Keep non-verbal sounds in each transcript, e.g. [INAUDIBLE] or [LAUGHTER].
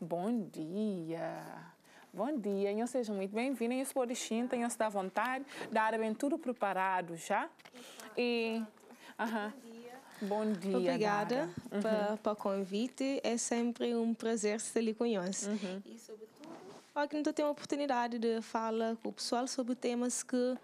Bom dia! Bom dia, e sejam muito bem-vindos. Eu sou Orixin, se da vontade, da área bem tudo preparado já. E, uh -huh. Bom dia. Obrigada uhum. pelo convite. É sempre um prazer estar ali com nós. Uhum. E, sobretudo, aqui não tenho a oportunidade de falar com o pessoal sobre temas que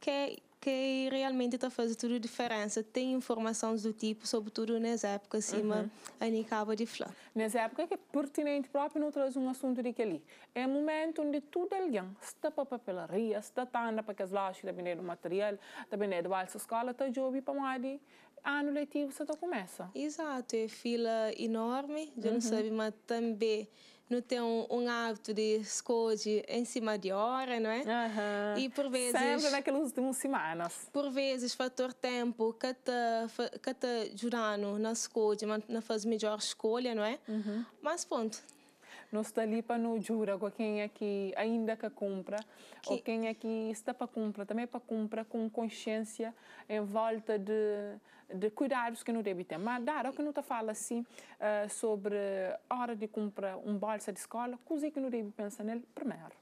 que é que realmente está fazendo tudo diferença. Tem informações do tipo, sobretudo nessa época, acima uhum. a Nicaba de Flor. Nessa época que é pertinente próprio não traz um assunto de que ali. É um momento onde tudo é alguém está para a papelaria, está tanda para que as lojas também é do material, também é do alça escola, está jovem para mais ano letivo você está começa. Exato, é fila enorme, já uhum. não sabe, mas também não tem um, um hábito de escolher em cima de hora, não é? Uhum. E por vezes... Sempre naquelas últimas semanas. Por vezes, fator tempo, cada, cada na escolha, na faz melhor escolha, não é? Uhum. Mas pronto, não está ali para no jurar com quem é que ainda que compra que... ou quem é que está para compra Também é para compra com consciência em volta de, de cuidados que não deve ter. Mas dar, o que não está fala assim uh, sobre hora de comprar um bolsa de escola, coisa que não deve pensar nele primeiro.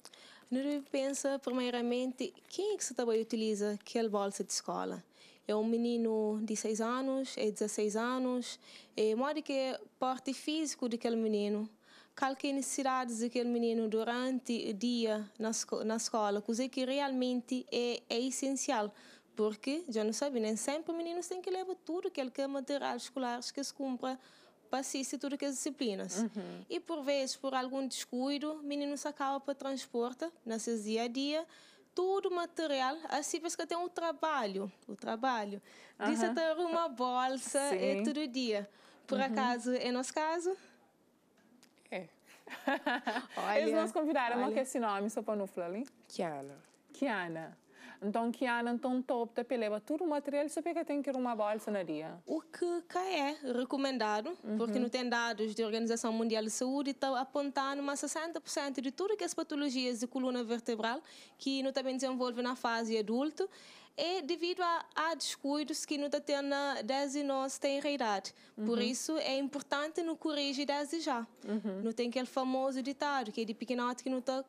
Não deve pensar primeiramente quem é que você também utiliza aquela bolsa de escola é um menino de 6 anos, é 16 anos, é modo que parte físico daquele menino qualquer necessidade daquele menino durante o dia na, esco na escola, coisa que realmente é, é essencial. Porque, já não sabe, nem sempre os meninos têm que levar tudo que ele quer, material escolar que se cumpra passisse tudo que as disciplinas. Uhum. E por vezes, por algum descuido, meninos acaba para transporta no dia a dia todo o material, assim que tem o um trabalho, o trabalho. Uhum. Diz até uma bolsa é Sim. é, todo dia. Por uhum. acaso, é nosso caso, [LAUGHS] Olha, Eles nos convidaram, a mas que esse nome só para não falar Kiana. Kiana. Então, Kiana, então, top, tá peleva tudo o material, só que tem que ir uma bolsa na dia. O que cá é recomendado, uhum. porque não tem dados da Organização Mundial de Saúde, estão tá apontando uma 60% de todas as patologias de coluna vertebral que não também desenvolve na fase adulta, é devido a, a descuidos que não tem na desde nós tem realidade. Uhum. Por isso é importante não corrigir desde já. Uhum. Não tem aquele famoso ditado que é de pequenote que não está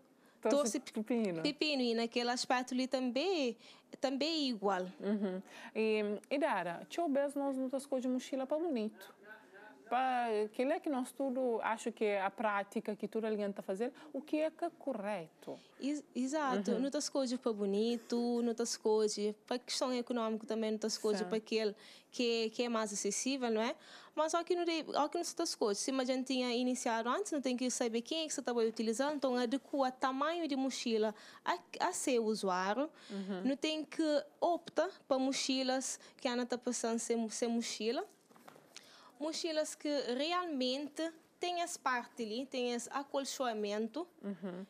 torce pepino. pepino e naquele aspecto ali também também é igual. Uhum. E, e Dara, tio Bess nós não tascou de mochila para bonito para é que nós tudo acho que é a prática que tudo alguém está fazendo o que é que é correto exato uhum. não está escolhido para bonito não está escolhido para questão econômica também não está escolhido para aquele que é, que é mais acessível não é mas ao que não ao que não está escolhido se a gente tinha iniciado antes não tem que saber quem é que você tá estava utilizando então adequa o tamanho de mochila a, a seu usuário uhum. não tem que opta para mochilas que a Ana está passando sem, sem mochila mochilas que realmente têm parte ali, têm esse acolchoamento. Uhum.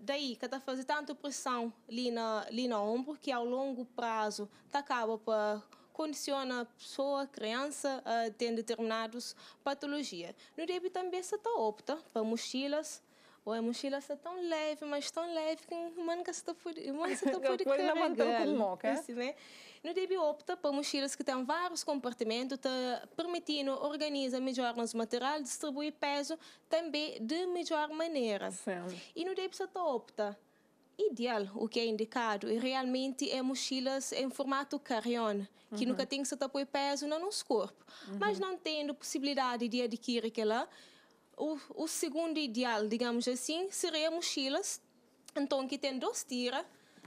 Daí, que está fazendo tanta pressão ali, na, ali no ombro que ao longo prazo tá acaba para condiciona a pessoa, a criança, a ter determinadas patologias. No DEB também se está opta para mochilas ou a mochila está é tão leve, mas tão leve que o mano que está por, mano que está por né? No DB opta para mochilas que têm vários compartimentos, tá permitindo organizar melhor nos material, distribuir peso também de melhor maneira. Sim. E no DB está opta ideal o que é indicado e realmente é mochilas em formato carry-on, que uhum. nunca tem que se tapar peso no nosso corpo. Uhum. Mas não tendo possibilidade de adquirir aquela, o, o segundo ideal, digamos assim, seria mochilas, então que tem dois tiras.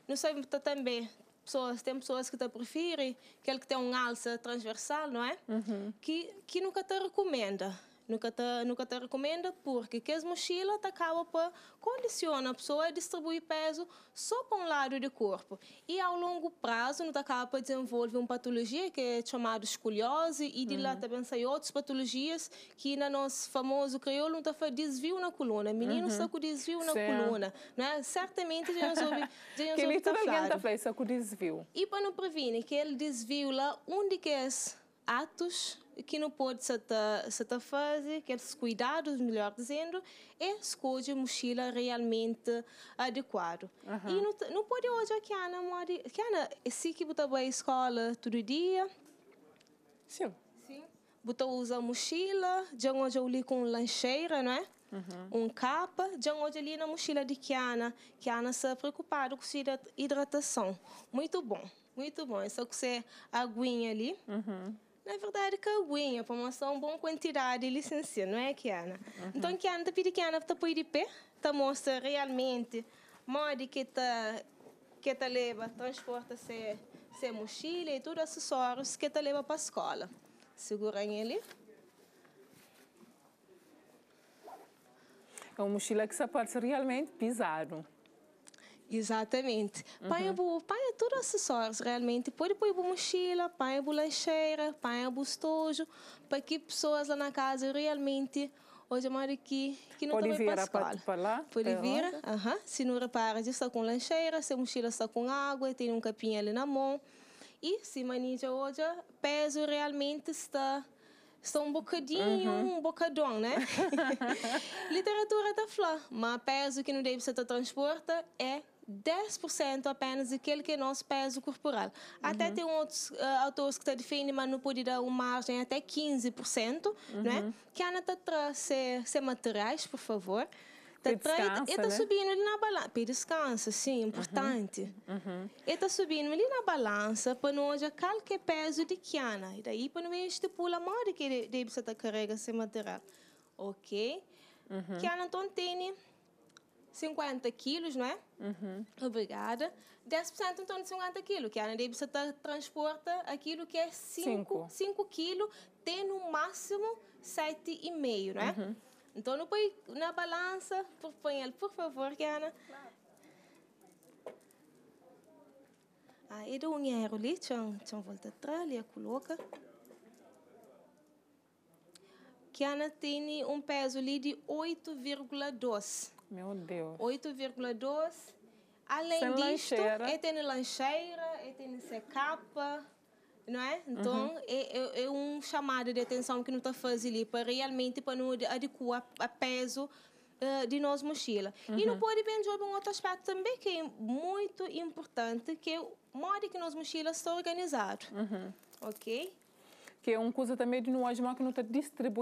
Não sei tá também pessoas tem pessoas que te preferem é aquele que tem um alça transversal, não é? Uhum. Que que nunca te recomenda Nunca te, nunca te recomendo porque que as mochila te acaba para condiciona a pessoa a distribuir peso só para um lado do corpo. E ao longo prazo, não te acaba para desenvolver uma patologia que é chamada escoliose e de uhum. lá hum. também saem outras patologias que na nosso famoso crioulo não te faz desvio na coluna. Menino uhum. com desvio na coluna. Né? Certamente já nos já nos [LAUGHS] que ouve literalmente tá faz só com desvio. E para não prevenir que ele desvio lá onde que é atos que não pode se tá, se tá fazer, quer é se cuidar, melhor dizendo, é escolher mochila realmente adequada. Uhum. E não, não pode hoje é que Ana mori que Ana, se que você vai à escola todo dia. Sim. Sim. Você usa mochila, já hoje eu li com lancheira, não é? Uhum. Um capa, já hoje ali na mochila de Kiana, Kiana se preocupada com hidratação. Muito bom, muito bom. É só que você aguinha ali. Uhum na verdade, que aguinha, promoção bom quantidade de licença, não é, Kiana? Uhum. Então, Kiana, te pedi Kiana para tá pôr de pé, te tá mostra realmente modo que te, tá, que te leva, transporta se, se mochila e tudo acessórios que te leva para a escola. Segura ele. É uma mochila que se pode realmente pisar. Não? Exatamente. Uhum. Põe o põe tudo acessórios realmente. Pode pôr uma mochila, põe uma lancheira, põe um estojo, para que pessoas lá na casa realmente hoje moro aqui, que não Pode vir para, para Pode vir, uh se não repara, já está com lancheira, se a mochila está com água, tem um capinha ali na mão. E se maneja hoje, peso realmente está são um bocadinho, uhum. um bocadão, né? [LAUGHS] [LAUGHS] Literatura da flor, mas peso que não deve ser transporta é 10% apenas daquele que é nosso peso corporal. Uhum. Até tem outros uh, autores que definem, mas não pode dar uma margem até 15%, uhum. não é? Uhum. Que Ana está trazer ser materiais, por favor. Tá e está né? subindo ali na balança. Para descansa, sim, uhum. importante. Uhum. E está subindo ali na balança para não haja qualquer peso de Kiana. E daí para não estipula a moda que deve estar tá carregando esse material. Ok? Uhum. Kiana, então tem 50 quilos, não é? Uhum. Obrigada. 10% em torno de 50 quilos, que a Anadebsa transporta aquilo que é 5, quilos, tem no máximo 7,5, não é? Uhum. Então, não põe na balança, põe ele, por favor, Kiana. Claro. Aí ah, dá um erro ali, tchan, tchan, volta atrás, e é coloca. Kiana tem um peso ali de 8,2. Meu Deus. 8,2. Além Sem disto, lancheira. eu tenho lancheira, eu tenho secapa, não é? Então, uhum. é, é, é, um chamado de atenção que não está fazendo para realmente para não adequar a peso uh, de nós mochila. Uhum. E não uhum. pode bem um outro aspecto também que é muito importante, que é o modo que nós mochilas estão organizadas. Uhum. Ok? que é uma coisa também de nós que não te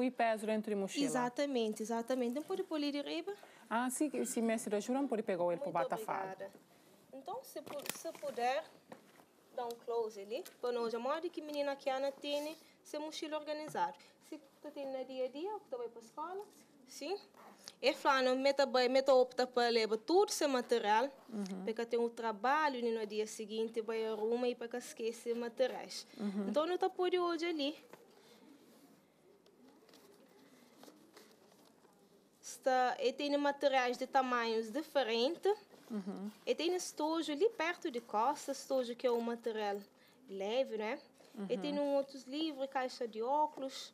peso entre mochilas. mochila. Exatamente, exatamente. Não pode polir de riba? Ah, sim, sim, mestre, juram por pegar ele para o fala. Então, se, se puder, dá um close ali, para nós, a de que a menina que Ana tem, se é mochila organizar. Se tu tem no dia a dia, que tu vai para a escola, sim. E falando, meta bem, meta opta para levar tudo esse material, uhum. porque tem um trabalho né, no dia seguinte, vai arrumar e para esquecer materiais. Uhum. Então, não está por hoje ali. gosta e tem materiais de tamanhos diferentes. Uhum. E tem estojo ali perto de costas, estojo que é um material leve, né? Uhum. E tem um uhum. outros livros, caixa de óculos,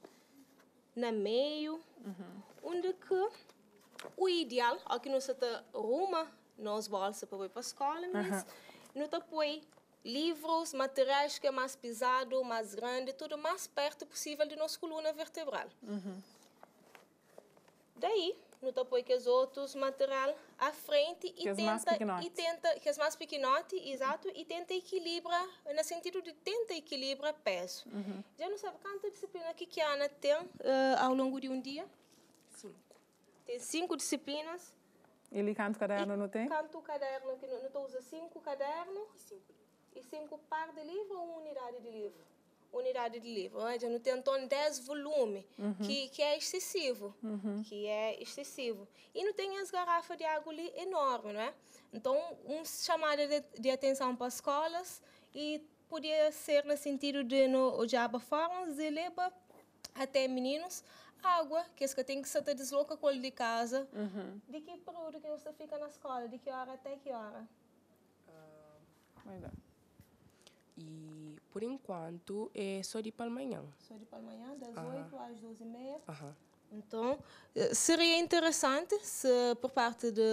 na meio, uhum. onde que o ideal é que nós arruma nós vamos para ir para a escola, mas uhum. nós põe livros, materiais que é mais pesado, mais grande, tudo mais perto possível de nossa coluna vertebral. Uhum. Daí, no topo e que os outros material à frente e que tenta e tenta que as mais pequenote, exato, e tenta equilibrar no sentido de tenta equilibrar peso. Uhum. Já não sabe quanta disciplina que que a Ana tem uh, ao longo de um dia? Cinco. Tem cinco disciplinas. Ele canta o caderno, não tem? Canta o caderno, que não, não usa cinco cadernos. E cinco. E cinco par de livro ou uma unidade de livro? unidade de livro. Onde tem Tentone 10 volume, uhum. que, que é excessivo, uhum. que é excessivo. E não tem as garrafas de água ali enorme, não é? Então, um chamada de, de atenção para as escolas e podia ser no sentido de no de aba formas de levar até meninos água que é que tem que se te desloca com de casa uhum. de que período que você fica na escola de que hora até que hora uh, e por enquanto é só de palmanhã. Só de palmanhã, das Aham. 8 às 12 e meia. Então, eh, seria interessante se, por parte do,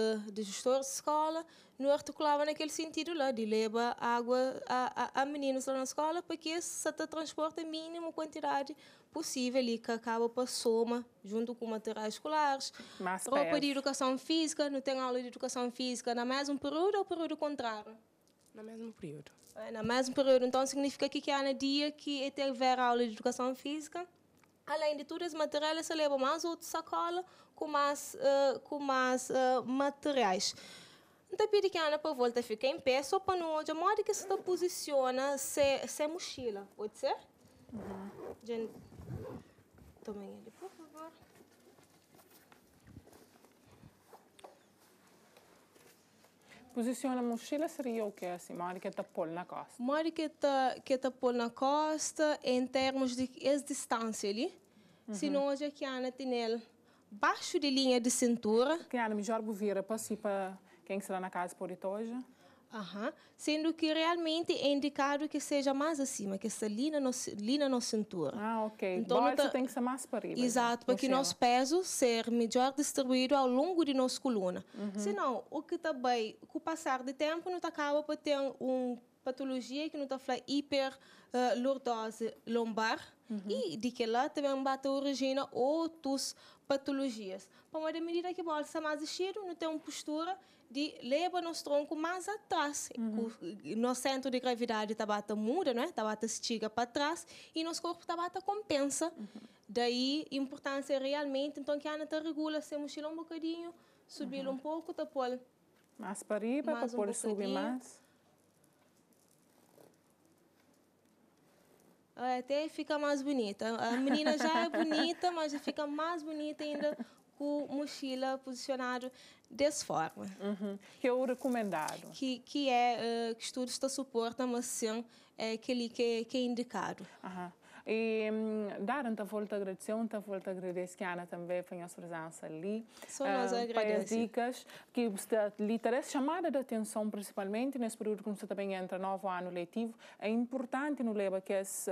gestor de escola, não articulava naquele sentido lá, de levar água a, a, a meninos lá na escola, porque se transporta a mínima quantidade possível ali, que acaba para soma, junto com materiais escolares. Mas roupa perto. de educação física, não tem aula de educação física na mesmo período ou período contrário? No mesmo período na mesmo período. Então, significa que que há né, dia que tiver aula de educação física, além de todos os materiais, é você leva mais outra sacola com mais, uh, com mais uh, materiais. Então, pedi que Ana para volta ficar em pé, só para não de modo que se posiciona sem, se mochila, pode ser? Uhum. Gente, também ele, por favor. Posiciona a mochila seria o que é assim? que está pôr na costa? Mari que está que está pôr na costa em termos de essa distância ali. Uhum. Se não hoje Ana tem ele baixo de linha de cintura. Que Ana melhor vira para si para quem será na casa por hoje? Uhum. Sendo que realmente é indicado que seja mais acima, que esteja linha no na nossa cintura. Ah, ok. Então, Bolsa tá... Então tem que ser mais para riba. Né? Exato, para que é nosso peso seja melhor distribuído ao longo de nossa coluna. Uhum. Senão, o que também, com o passar do tempo, não tá, acaba por ter uma patologia que não está falando hiper uh, lordose lombar uhum. e de que lá também bate origina outras patologias. Para uma medida que a bolsa mais cheiro, não tem uma postura de levar nos tronco mais atrás. Uhum. No centro de gravidade, bata muda, né? bata estiga para trás e nosso corpo bata compensa. Uhum. Daí, importância realmente, então que a Ana regula se mochilão um bocadinho, subir uhum. um pouco, tá pôr mais para riba, para tá um subir mais. Até fica mais bonita. A menina já é bonita, mas fica mais bonita ainda com mochila posicionada dessa forma. Uhum. Que é o recomendado? Que, que é uh, que estudos está suportando mas sim, é eh, aquele que, que é indicado. Uhum. Ehm, ehm, e um, dar um volta a agradecer, um volta a agradecer a Ana também pela sua presença ali. Só nós uh, Para as dicas que lhe interessa chamada de atenção, principalmente nesse período que você também entra novo ano letivo, é importante no leva que as,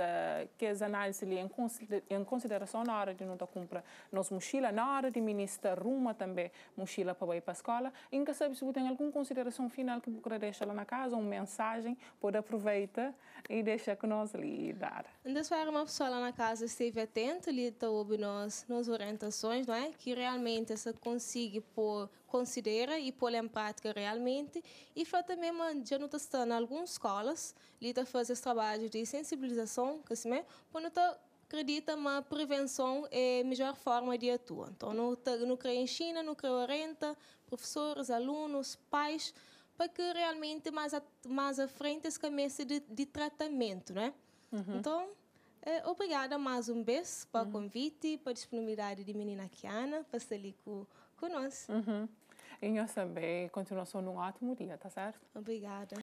que as análises ali em consideração na hora de não comprar nossa mochila, na hora de ministrar ruma também mochila para ir para a escola. E que sabe se você tem alguma consideração final que você deixa lá na casa, uma mensagem, pode aproveitar e deixa com nós ali dar. Dessa uma pessoa lá na casa esteve atenta, lida ouve nós, nas orientações, não é? Que realmente essa consiga pôr, considera e pôr em prática realmente. E foi também, uma, de não está em algumas escolas, lida tá fazer esse trabalho de sensibilização, que assim é, né? para não acredita que a prevenção é eh, a melhor forma de atuar. Então, não, tá, não creio em China, não creio orienta, professores, alunos, pais, para que realmente mais, mais à frente esse caminho de, de tratamento, né? Uhum. Então, eh, obrigada mais um beijo para o convite, para a disponibilidade de menina Kiana para estar ali conosco. Uhum. E eu também continuação num ótimo dia, tá certo? Obrigada.